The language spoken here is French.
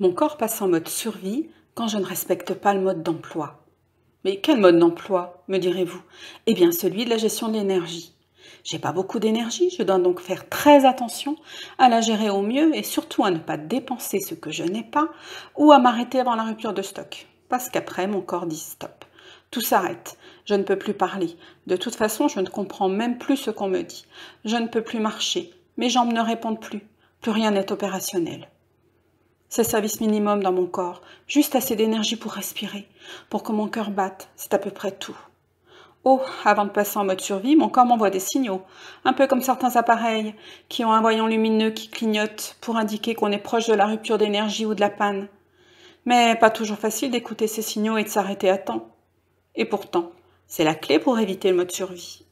Mon corps passe en mode survie quand je ne respecte pas le mode d'emploi. Mais quel mode d'emploi, me direz-vous Eh bien celui de la gestion de l'énergie. J'ai pas beaucoup d'énergie, je dois donc faire très attention à la gérer au mieux et surtout à ne pas dépenser ce que je n'ai pas ou à m'arrêter avant la rupture de stock. Parce qu'après, mon corps dit stop. Tout s'arrête. Je ne peux plus parler. De toute façon, je ne comprends même plus ce qu'on me dit. Je ne peux plus marcher. Mes jambes ne répondent plus. Plus rien n'est opérationnel. C'est service minimum dans mon corps, juste assez d'énergie pour respirer, pour que mon cœur batte, c'est à peu près tout. Oh, avant de passer en mode survie, mon corps m'envoie des signaux, un peu comme certains appareils qui ont un voyant lumineux qui clignote pour indiquer qu'on est proche de la rupture d'énergie ou de la panne. Mais pas toujours facile d'écouter ces signaux et de s'arrêter à temps. Et pourtant, c'est la clé pour éviter le mode survie.